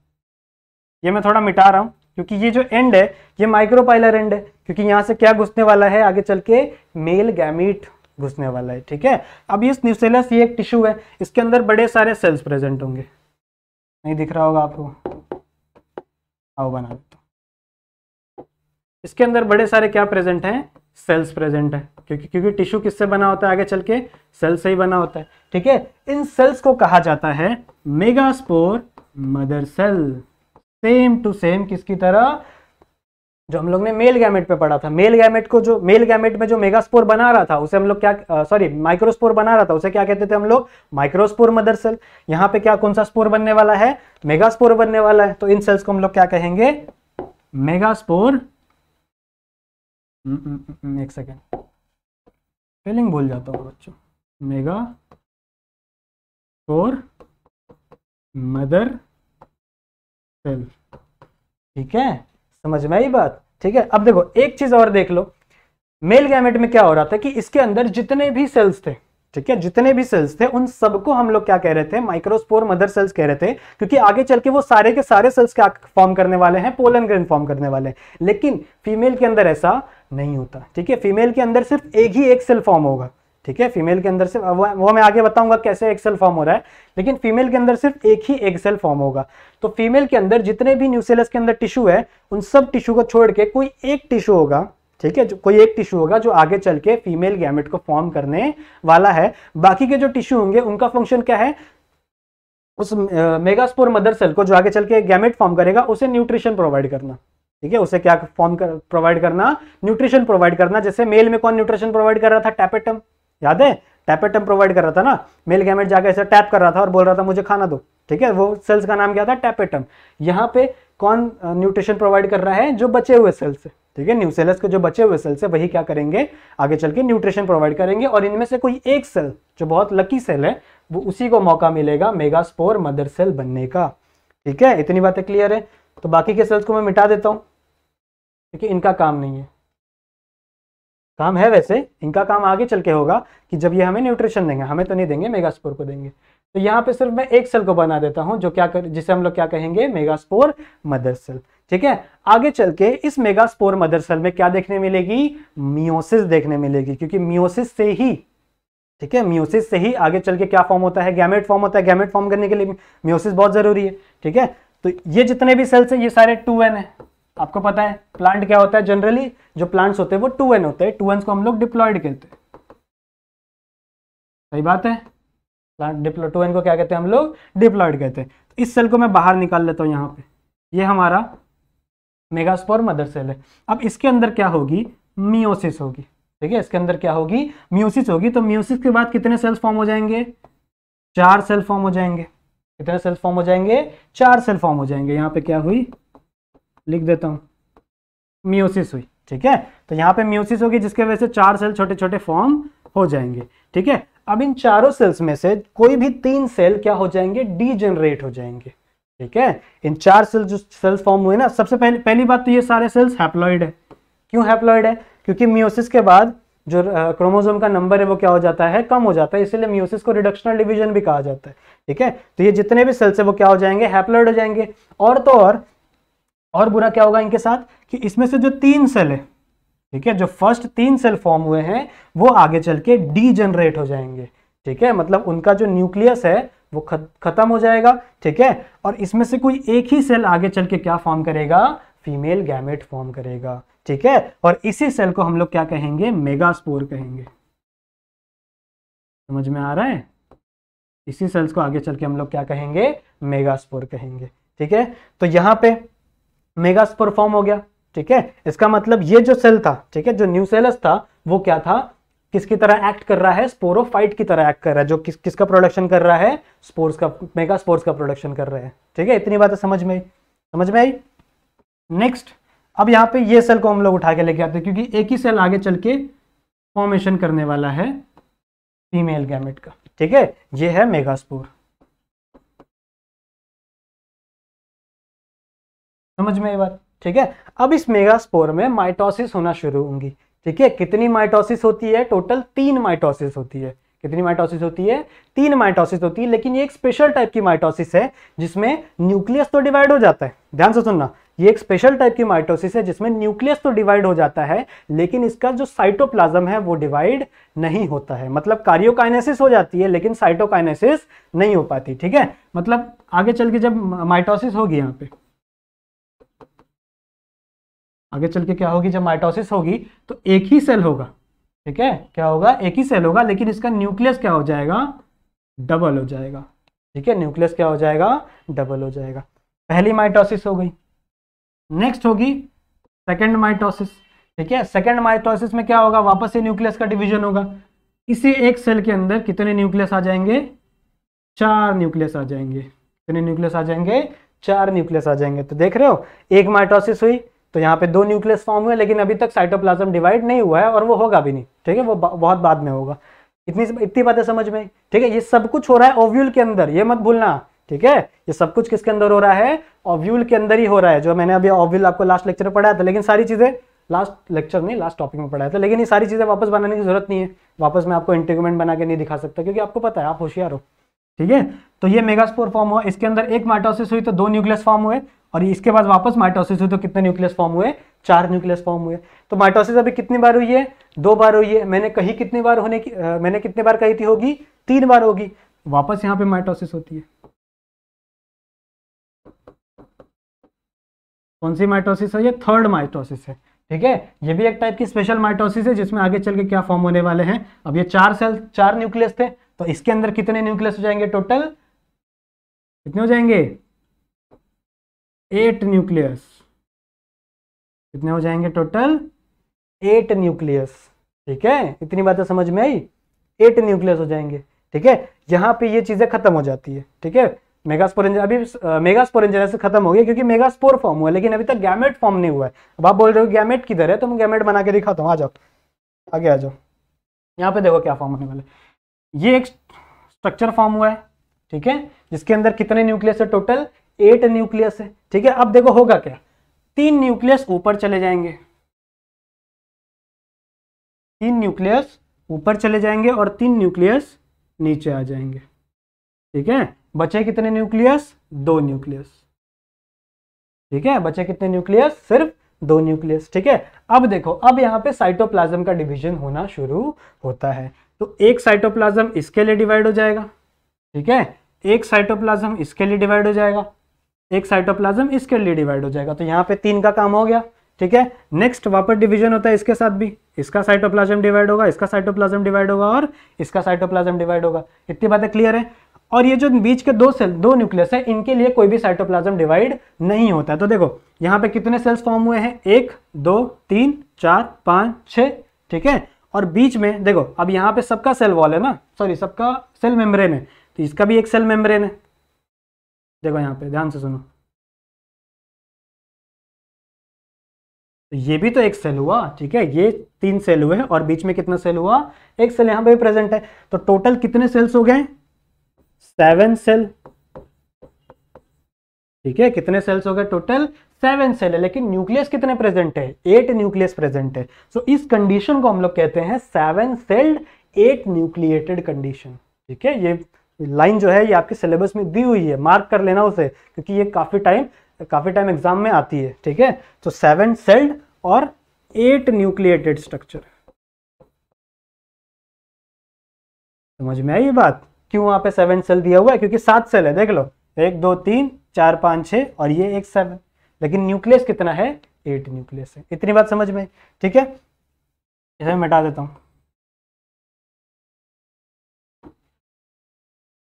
ये मैं थोड़ा मिटा रहा हूँ क्योंकि ये जो एंड है ये माइक्रोपाइलर एंड है क्योंकि यहां से क्या घुसने वाला है आगे चल के मेल गैमिट घुसने वाला है ठीक है अब ये न्यूसेलस ये एक टिश्यू है इसके अंदर बड़े सारे सेल्स प्रेजेंट होंगे नहीं दिख रहा होगा आपको आओ बना तो। इसके अंदर बड़े सारे क्या प्रेजेंट हैं सेल्स प्रेजेंट है क्योंकि क्योंकि टिश्यू किससे बना होता है आगे चल के सेल्स से ही बना होता है ठीक है इन सेल्स को कहा जाता है megaspore mother cell same to same किसकी तरह जो हम लोग ने मेल गैमेट पे पढ़ा था मेल गैमेट को जो मेल गैमेट में जो मेगास्पोर बना रहा था उसे हम लोग क्या सॉरी माइक्रोस्पोर बना रहा था उसे क्या कहते थे हम लोग माइक्रोस्पोर मदर सेल यहाँ पे क्या कौन सा स्पोर बनने वाला है मेगास्पोर बनने वाला है तो इन सेल्स को हम लोग क्या कहेंगे मेगास्पोर हम्म, हम्म, हम्म, एक सेकेंड स्पेलिंग भूल जाता हूँ बच्चों मेगा स्पोर मदर हम्म। ठीक है समझ में आई बात ठीक है अब देखो एक चीज और देख लो मेल गैमेट में क्या हो रहा था कि इसके अंदर जितने भी सेल्स थे ठीक है जितने भी सेल्स थे उन सबको हम लोग क्या कह रहे थे माइक्रोस्पोर मदर सेल्स कह रहे थे क्योंकि आगे चल के वो सारे के सारे सेल्स क्या फॉर्म करने वाले हैं पोलन ग्रेन फॉर्म करने वाले हैं लेकिन फीमेल के अंदर ऐसा नहीं होता ठीक है फीमेल के अंदर सिर्फ एक ही एक सेल फॉर्म होगा ठीक है फीमेल के अंदर सिर्फ वो, मैं आगे बताऊंगा कैसे एक सेल फॉर्म हो रहा है लेकिन फीमेल के अंदर सिर्फ एक ही एक्सेल फॉर्म होगा तो फीमेल के अंदर जितने भी न्यूसेलस के अंदर टिश्यू है उन सब टिश्यू को छोड़ के कोई एक टिश्यू होगा ठीक है कोई एक टिश्यू होगा जो आगे चल के फीमेल गैमेट को फॉर्म करने वाला है बाकी के जो टिश्यू होंगे उनका फंक्शन क्या है उस मेगास्पोर मदर सेल को जो आगे चल के गैमेट फॉर्म करेगा उसे न्यूट्रिशन प्रोवाइड करना ठीक है उसे क्या फॉर्म कर प्रोवाइड करना न्यूट्रिशन प्रोवाइड करना जैसे मेल में कौन न्यूट्रिशन प्रोवाइड कर रहा था टैपेटम याद है टैप एट प्रोवाइड कर रहा था ना मेल गैमेट जाकर ऐसे टैप कर रहा था और बोल रहा था मुझे खाना दो ठीक है वो सेल्स का नाम क्या था टैपेटम यहाँ पे कौन न्यूट्रिशन प्रोवाइड कर रहा है जो बचे हुए सेल्स ठीक है न्यू सेल्स के जो बचे हुए सेल्स है वही क्या करेंगे आगे चल के न्यूट्रिशन प्रोवाइड करेंगे और इनमें से कोई एक सेल जो बहुत लकी सेल है वो उसी को मौका मिलेगा मेगा स्पोर मदर सेल बनने का ठीक है इतनी बातें क्लियर है तो बाकी के सेल्स को मैं मिटा देता हूँ क्योंकि इनका काम नहीं है काम है वैसे इनका काम आगे चल के होगा कि जब ये हमें न्यूट्रिशन देंगे हमें तो नहीं देंगे मेगास्पोर को देंगे तो यहाँ पे सिर्फ मैं एक सेल को बना देता हूँ जो क्या कर जिसे हम लोग क्या कहेंगे मेगास्पोर मदर सेल ठीक है आगे चल के इस मेगास्पोर मदर सेल में क्या देखने मिलेगी मियोसिस देखने मिलेगी क्योंकि मियोसिस से ही ठीक है म्यूसिस से ही आगे चल के क्या फॉर्म होता है गैमेट फॉर्म होता है गैमेट फॉर्म करने के लिए म्यूसिस बहुत जरूरी है ठीक है तो ये जितने भी सेल्स हैं ये सारे टू एन है आपको पता है प्लांट क्या होता है जनरली जो प्लांट्स होते हैं वो टू एन होते हैं टू एन को हम लोग डिप्लॉयड कहते हैं सही बात है प्लांट डिप्लो टू एन को क्या कहते हैं हम लोग डिप्लॉयड कहते हैं तो इस सेल को मैं बाहर निकाल लेता हूँ यहाँ पे ये यह हमारा मेगास्पोर मदर सेल है अब इसके अंदर क्या होगी मियोसिस होगी ठीक है इसके अंदर क्या होगी म्यूसिस होगी तो म्यूसिस के बाद कितने सेल्स फॉर्म हो जाएंगे चार सेल फॉर्म हो जाएंगे कितने सेल्स फॉर्म हो जाएंगे चार सेल फॉर्म हो जाएंगे यहाँ पे क्या हुई लिख देता हूँ म्यूसिस हुई ठीक है तो यहाँ पे म्यूसिस होगी जिसके वजह से चार सेल छोटे छोटे फॉर्म हो जाएंगे ठीक है अब इन चारों सेल्स में से कोई भी तीन सेल क्या हो जाएंगे डीजेनरेट हो जाएंगे ठीक है इन चार सेल्स जो सेल्स फॉर्म हुए ना सबसे पहले पहली बात तो ये सारे सेल्स हैप्लॉइड है क्यों हैप्लॉइड है क्योंकि म्यूसिस के बाद जो क्रोमोजोम का नंबर है वो क्या हो जाता है कम हो जाता है इसलिए म्यूसिस को रिडक्शनल डिवीजन भी कहा जाता है ठीक है तो ये जितने भी सेल्स है वो क्या हो जाएंगे हैप्लॉइड हो जाएंगे और तो और और बुरा क्या होगा इनके साथ कि इसमें से जो तीन सेल है ठीक है जो फर्स्ट तीन सेल फॉर्म हुए हैं वो आगे चल के डीजनरेट हो जाएंगे ठीक है मतलब उनका जो न्यूक्लियस है वो खत्म हो जाएगा ठीक है और इसमें से कोई एक ही सेल आगे चल के क्या फॉर्म करेगा फीमेल गैमेट फॉर्म करेगा ठीक है और इसी सेल को हम लोग क्या कहेंगे मेगास्पोर कहेंगे समझ में आ रहा है इसी सेल्स को आगे चल के हम लोग क्या कहेंगे मेगास्पोर कहेंगे ठीक है तो यहां पे मेगास परफॉर्म हो गया ठीक है इसका मतलब ये जो सेल था ठीक है जो न्यू सेलस था वो क्या था किसकी तरह एक्ट कर रहा है स्पोरोफाइट की तरह एक्ट कर रहा है जो किस किसका प्रोडक्शन कर रहा है स्पोर्स का मेगा स्पोर्स का प्रोडक्शन कर रहे हैं ठीक है इतनी है समझ में आई समझ में आई नेक्स्ट अब यहाँ पे ये सेल को हम लोग उठा के लेके आते हैं क्योंकि एक ही सेल आगे चल के फॉर्मेशन करने वाला है फीमेल गैमेट का ठीक है ये है मेगास्पोर समझ में ये बात ठीक है अब इस मेगास्पोर में माइटोसिस होना शुरू होंगी ठीक है कितनी माइटोसिस होती है टोटल तीन माइटोसिस होती है कितनी माइटोसिस होती है तीन माइटोसिस होती है लेकिन ये एक स्पेशल टाइप की माइटोसिस है जिसमें न्यूक्लियस तो डिवाइड हो जाता है ध्यान से सुनना ये एक स्पेशल टाइप की माइटोसिस है जिसमें न्यूक्लियस तो डिवाइड हो जाता है लेकिन इसका जो साइटोप्लाज्म है वो डिवाइड नहीं होता है मतलब कार्योकाइनेसिस हो जाती है लेकिन साइटोकाइनेसिस नहीं हो पाती ठीक है मतलब आगे चल के जब माइटोसिस होगी यहाँ पे आगे चल के क्या होगी जब माइटोसिस होगी तो एक ही सेल होगा ठीक है क्या होगा एक ही सेल होगा लेकिन इसका न्यूक्लियस क्या हो जाएगा डबल हो जाएगा ठीक है न्यूक्लियस क्या हो जाएगा डबल हो जाएगा पहली माइटोसिस हो गई नेक्स्ट होगी सेकेंड माइटोसिस ठीक है सेकेंड माइटोसिस में क्या होगा वापस से न्यूक्लियस का डिविजन होगा इसी एक सेल के अंदर कितने न्यूक्लियस आ जाएंगे चार न्यूक्लियस आ जाएंगे कितने न्यूक्लियस आ जाएंगे चार न्यूक्लियस आ जाएंगे तो देख रहे हो एक माइटोसिस हुई तो यहाँ पे दो न्यूक्लियस फॉर्म हुए लेकिन अभी तक साइटोप्लाज्म डिवाइड नहीं हुआ है और वो होगा भी नहीं ठीक है वो बहुत बाद में होगा इतनी इतनी बातें समझ में ठीक है ये सब कुछ हो रहा है ओव्यूल के अंदर ये मत भूलना ठीक है ये सब कुछ किसके अंदर हो रहा है ओव्यूल के अंदर ही हो रहा है जो मैंने अभी ओव्यूल आपको लास्ट लेक्चर में पढ़ाया था लेकिन सारी चीज़ें लास्ट लेक्चर नहीं लास्ट टॉपिक में पढ़ाया था लेकिन ये सारी चीज़ें वापस बनाने की जरूरत नहीं है वापस मैं आपको इंटीग्रमेंट बना के नहीं दिखा सकता क्योंकि आपको पता है आप होशियार हो ठीक है तो ये मेगास्पोर फॉर्म हुआ इसके अंदर एक माइटोसिस हुई तो दो न्यूक्लियस फॉर्म हुए और इसके बाद वापस माइटोसिस हुई तो कितने न्यूक्लियस फॉर्म हुए चार न्यूक्लियस फॉर्म हुए तो माइटोसिस अभी कितनी बार हुई है दो बार हुई है मैंने कही कितनी बार होने की आ, मैंने कितने बार कही थी होगी तीन बार होगी वापस यहाँ पे माइटोसिस होती है कौन सी माइटोसिस है ये थर्ड माइटोसिस है ठीक है ये भी एक टाइप की स्पेशल माइटोसिस है जिसमें आगे चल के क्या फॉर्म होने वाले हैं अब ये चार सेल चार न्यूक्लियस थे तो इसके अंदर कितने न्यूक्लियस हो जाएंगे टोटल कितने हो जाएंगे एट न्यूक्लियस कितने हो जाएंगे टोटल एट न्यूक्लियस ठीक है इतनी बातें तो समझ में आई एट न्यूक्लियस हो जाएंगे ठीक है यहां पे ये चीजें खत्म हो जाती है ठीक है मेगास्पोरेंजर अभी मेगास्पोरेंजर से खत्म हो गया क्योंकि मेगास्पोर फॉर्म हुआ लेकिन अभी तक गैमेट फॉर्म नहीं हुआ है अब आप बोल रहे हो गैमेट किधर है तो मैं गैमेट बना के दिखाता हूँ आ जाओ आगे आ जाओ यहाँ पे देखो क्या फॉर्म होने वाले ये एक स्ट्रक्चर फॉर्म हुआ है ठीक है जिसके अंदर कितने न्यूक्लियस है टोटल एट न्यूक्लियस है ठीक है अब देखो होगा क्या तीन न्यूक्लियस ऊपर चले जाएंगे तीन न्यूक्लियस ऊपर चले जाएंगे और तीन न्यूक्लियस नीचे आ जाएंगे ठीक है बचे कितने न्यूक्लियस दो न्यूक्लियस ठीक है बचे कितने न्यूक्लियस सिर्फ दो न्यूक्लियस ठीक है अब देखो अब यहां पे साइटोप्लाज्म का डिवीजन होना शुरू होता है तो एक साइटोप्लाज्म इसके लिए डिवाइड हो जाएगा ठीक है एक साइटोप्लाज्म इसके लिए डिवाइड हो जाएगा एक साइटोप्लाज्म इसके लिए डिवाइड हो जाएगा तो यहाँ पे तीन का काम हो गया ठीक है नेक्स्ट वापस डिवीजन होता है इसके साथ भी इसका साइटोप्लाज्म डिवाइड होगा इसका साइटोप्लाज्म डिवाइड होगा और इसका साइटोप्लाज्म डिवाइड होगा इतनी बातें क्लियर है और ये जो बीच के दो सेल दो न्यूक्लियस है इनके लिए कोई भी साइटोप्लाज्म डिवाइड नहीं होता है तो देखो यहाँ पे कितने सेल्स फॉर्म हुए हैं एक दो तीन चार पाँच छ ठीक है और बीच में देखो अब यहाँ पे सबका सेल वॉल है ना सॉरी सबका सेल मेम्ब्रेन है तो इसका भी एक सेल मेम्ब्रेन है देखो यहाँ पे ध्यान से सुनो तो ये भी तो एक सेल हुआ ठीक है ये तीन सेल हुए और बीच में कितना सेल हुआ एक सेल यहां पे प्रेजेंट है तो टोटल कितने सेल्स हो गए सेवन सेल ठीक है कितने सेल्स हो गए टोटल सेवन सेल है लेकिन न्यूक्लियस कितने प्रेजेंट है एट न्यूक्लियस प्रेजेंट है सो इस कंडीशन को हम लोग कहते हैं seven celled eight nucleated condition ठीक है ये लाइन जो है ये आपके सिलेबस में दी हुई है मार्क कर लेना उसे क्योंकि ये काफ़ी टाइम काफ़ी टाइम एग्जाम में आती है ठीक है तो सेवन सेल्ड और एट न्यूक्लिएटेड स्ट्रक्चर समझ में आई ये बात क्यों वहाँ पे सेवन सेल दिया हुआ है क्योंकि सात सेल है देख लो एक दो तीन चार पाँच छः और ये एक सेवन लेकिन न्यूक्लियस कितना है एट न्यूक्लियस है इतनी बात समझ में ठीक है इसे मैं मिटा देता हूँ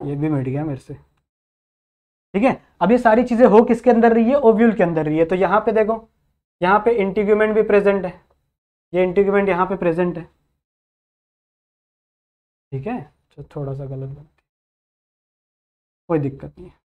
ये भी मिट गया मेरे से ठीक है अब ये सारी चीज़ें हो किसके अंदर रही है ओव्यूल के अंदर रही है तो यहाँ पे देखो यहाँ पे इंटीग्यूमेंट भी प्रेजेंट है ये इंटीग्यूमेंट यहाँ पे प्रेजेंट है ठीक है थोड़ा सा गलत बना कोई दिक्कत नहीं है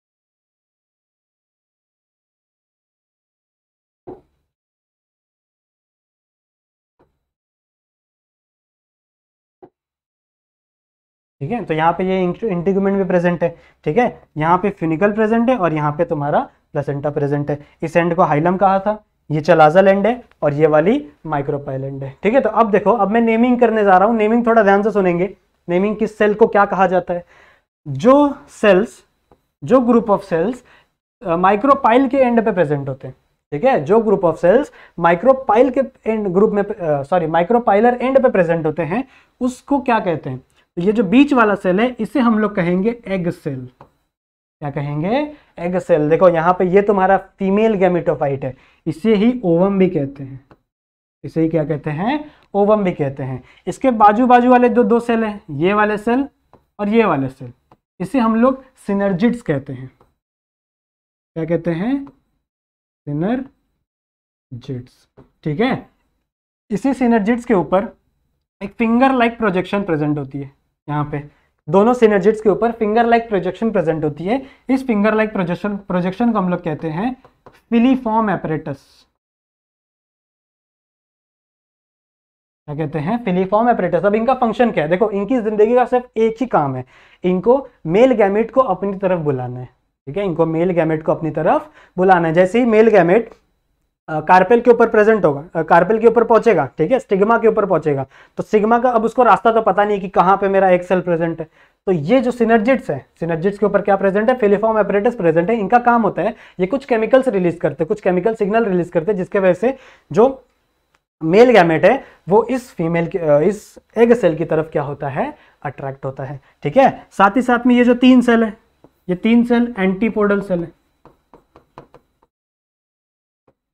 ठीक है तो यहाँ पे ये इंटिगमेंट भी प्रेजेंट है ठीक है यहाँ पे फिनिकल प्रेजेंट है और यहाँ पे तुम्हारा प्लेसेंटा प्रेजेंट है इस एंड को हाइलम कहा था ये चलाजा एंड है और ये वाली माइक्रोपाइल एंड है ठीक है तो अब देखो अब मैं नेमिंग करने जा रहा हूँ नेमिंग थोड़ा ध्यान से सुनेंगे नेमिंग किस सेल को क्या कहा जाता है जो सेल्स जो ग्रुप ऑफ सेल्स माइक्रोपाइल के एंड पे प्रेजेंट होते हैं ठीक है जो ग्रुप ऑफ सेल्स माइक्रोपाइल के एंड ग्रुप में सॉरी माइक्रोपाइलर एंड पे प्रेजेंट होते हैं उसको क्या कहते हैं तो ये जो बीच वाला सेल है इसे हम लोग कहेंगे एग सेल क्या कहेंगे एग सेल देखो यहाँ पे ये तुम्हारा फीमेल गैमिटोफाइट है इसे ही ओवम भी कहते हैं इसे ही क्या कहते हैं ओवम भी कहते हैं इसके बाजू बाजू वाले जो दो सेल हैं ये वाले सेल और ये वाले सेल इसे हम लोग सिनर्जिट्स कहते हैं क्या कहते हैं सिनर्जिट्स ठीक है इसी सिनर्जिट्स के ऊपर एक फिंगर लाइक प्रोजेक्शन प्रेजेंट होती है यहाँ पे दोनों सिनर्जिट्स के ऊपर फिंगर लाइक प्रोजेक्शन प्रेजेंट होती है इस फिंगर लाइक प्रोजेक्शन प्रोजेक्शन को हम लोग कहते हैं फिलीफॉर्म एपरेटस क्या कहते हैं फिलीफॉर्म एपरेटस अब इनका फंक्शन क्या है देखो इनकी जिंदगी का सिर्फ एक ही काम है इनको मेल गैमेट को अपनी तरफ बुलाना है ठीक है इनको मेल गैमेट को अपनी तरफ बुलाना है जैसे ही मेल गैमेट कार्पेल के ऊपर प्रेजेंट होगा कार्पेल के ऊपर पहुंचेगा ठीक है स्टिग्मा के ऊपर पहुंचेगा तो सिग्मा का अब उसको रास्ता तो पता नहीं कि कहाँ पे मेरा एक सेल प्रेजेंट है तो ये जो सिनर्जिट्स है सिनर्जिट्स के ऊपर क्या प्रेजेंट है फिलिफॉर्म एपरेटस प्रेजेंट है इनका काम होता है ये कुछ केमिकल्स रिलीज करते हैं कुछ केमिकल सिग्नल रिलीज करते हैं जिसके वजह से जो मेल गैमेट है वो इस फीमेल इस एग सेल की तरफ क्या होता है अट्रैक्ट होता है ठीक है साथ ही साथ में ये जो तीन सेल है ये तीन सेल एंटीपोडल सेल है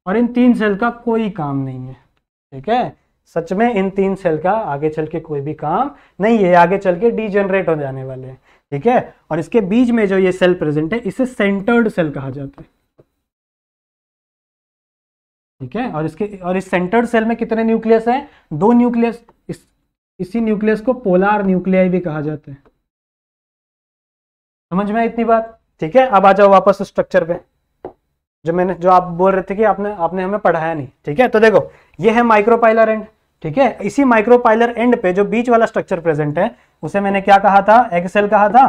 और इन तीन सेल का कोई काम नहीं है ठीक है सच में इन तीन सेल का आगे चल के कोई भी काम नहीं है आगे चल के डीजनरेट हो जाने वाले हैं ठीक है और इसके बीच में जो ये सेल प्रेजेंट है इसे सेंटर्ड सेल कहा जाता है ठीक है और इसके और इस सेंटर्ड सेल में कितने न्यूक्लियस हैं दो न्यूक्लियस इस इसी न्यूक्लियस को पोलार न्यूक्लियाई भी कहा जाता है समझ में इतनी बात ठीक है अब आ जाओ वापस स्ट्रक्चर पे जो मैंने जो आप बोल रहे थे कि आपने आपने हमें पढ़ाया नहीं ठीक है तो देखो ये है माइक्रोपाइलर एंड ठीक है इसी माइक्रोपाइलर एंड पे जो बीच वाला स्ट्रक्चर प्रेजेंट है उसे मैंने क्या कहा था एग सेल कहा था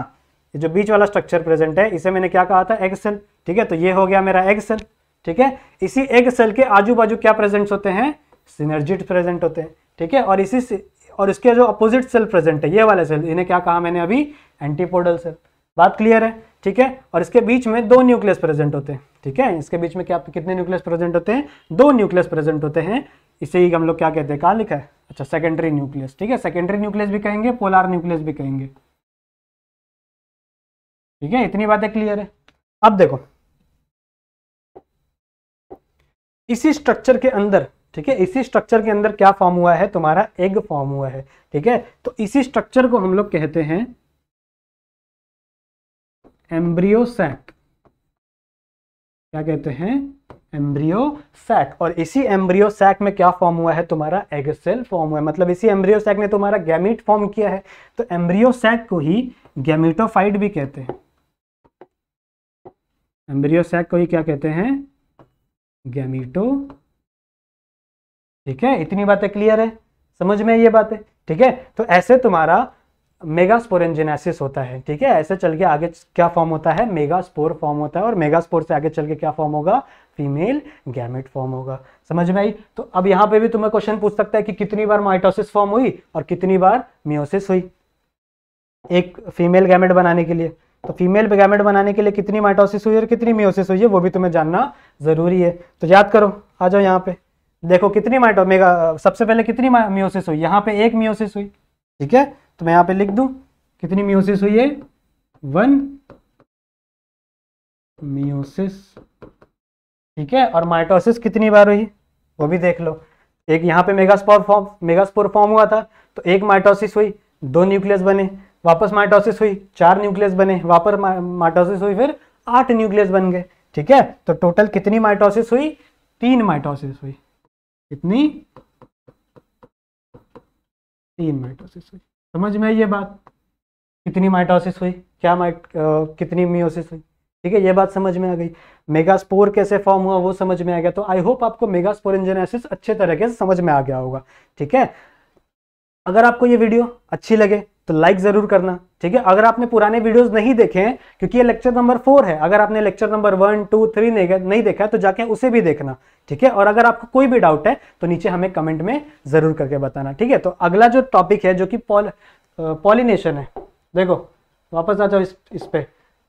जो बीच वाला स्ट्रक्चर प्रेजेंट है इसे मैंने क्या कहा था एग सेल ठीक है तो ये हो गया मेरा एग सेल ठीक है इसी एग सेल के आजू बाजू क्या प्रेजेंट होते हैं सिनर्जिट प्रेजेंट होते हैं ठीक है और इसी और इसके जो अपोजिट सेल प्रेजेंट है ये वाले सेल इन्हें क्या कहा मैंने अभी एंटीपोडल सेल बात क्लियर है ठीक है और इसके बीच में दो न्यूक्लियस प्रेजेंट होते हैं ठीक है इसके बीच में क्या कितने न्यूक्लियस प्रेजेंट होते हैं दो न्यूक्लियस प्रेजेंट होते हैं इसे ही हम लोग क्या कहते हैं कहा लिखा है अच्छा सेकेंडरी न्यूक्लियस ठीक है सेकेंडरी न्यूक्लियस भी कहेंगे पोलार न्यूक्लियस भी कहेंगे ठीक है इतनी बातें क्लियर है अब देखो इसी स्ट्रक्चर के अंदर ठीक है इसी स्ट्रक्चर के अंदर क्या फॉर्म हुआ है तुम्हारा एग फॉर्म हुआ है ठीक है तो इसी स्ट्रक्चर को हम लोग कहते हैं एम्ब्रियोसैक क्या कहते हैं एम्ब्रियो सैक और इसी एम्ब्रियो सैक में क्या फॉर्म हुआ है तुम्हारा एग सेल फॉर्म हुआ है मतलब इसी एम्ब्रियो सैक ने तुम्हारा गैमिट फॉर्म किया है तो एम्ब्रियो सैक को ही गैमिटोफाइट भी कहते हैं एम्ब्रियो सैक को ही क्या कहते हैं गैमिटो ठीक है इतनी बातें क्लियर है समझ में ये बातें ठीक है तो ऐसे तुम्हारा मेगास्पोरेंजेनेसिस होता है ठीक है ऐसे चल के आगे क्या फॉर्म होता है मेगास्पोर फॉर्म होता है और मेगास्पोर से आगे चल के क्या फॉर्म होगा फीमेल गैमेट फॉर्म होगा समझ में आई तो अब यहाँ पे भी तुम्हें क्वेश्चन पूछ सकता है कि कितनी बार माइटोसिस फॉर्म हुई और कितनी बार मियोसिस हुई एक फीमेल गैमेट बनाने के लिए तो फीमेल गैमेट बनाने के लिए कितनी माइटोसिस हुई और कितनी मियोसिस हुई है वो भी तुम्हें जानना जरूरी है तो याद करो आ जाओ यहाँ पे देखो कितनी माइटो मेगा सबसे पहले कितनी मियोसिस हुई यहाँ पे एक मियोसिस हुई ठीक है तो मैं यहां पे लिख दू कितनी म्यूसिस हुई है वन मियोसिस ठीक है और माइटोसिस कितनी बार हुई वो भी देख लो एक यहां पे मेगास्पोर फॉर्म मेगास्पोर फॉर्म हुआ था तो एक माइटोसिस हुई दो न्यूक्लियस बने वापस माइटोसिस हुई चार न्यूक्लियस बने वापस माइटोसिस हुई फिर आठ न्यूक्लियस बन गए ठीक है तो टोटल कितनी माइटोसिस हुई तीन माइटोसिस हुई कितनी तीन माइटोसिस हुई समझ में आई ये बात कितनी माइटोसिस हुई क्या माइट कितनी मियोसिस हुई ठीक है ये बात समझ में आ गई मेगास्पोर कैसे फॉर्म हुआ वो समझ में आ गया तो आई होप आपको मेगास्पोर इंजेनाइसिस अच्छे तरीके से समझ में आ गया होगा ठीक है अगर आपको ये वीडियो अच्छी लगे तो लाइक जरूर करना ठीक है अगर आपने पुराने वीडियोस नहीं देखे हैं क्योंकि ये लेक्चर नंबर फोर है अगर आपने lecture number one two three नहीं देखा तो जाके उसे भी देखना ठीक है और अगर आपको कोई भी डाउट है तो नीचे हमें कमेंट में जरूर करके बताना ठीक है तो अगला जो टॉपिक है जो कि पॉल पॉलिनेशन है देखो वापस आ जाओ इस इस पर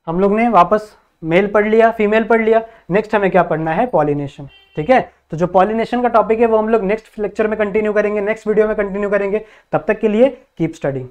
हम लोग ने वापस मेल पढ़ लिया फीमेल पढ़ लिया नेक्स्ट हमें क्या पढ़ना है पॉलिनेशन ठीक है तो जो पॉलिनेशन का टॉपिक है वो हम लोग नेक्स्ट लेक्चर में कंटिन्यू करेंगे नेक्स्ट वीडियो में कंटिन्यू करेंगे तब तक के लिए कीप स्टडिंग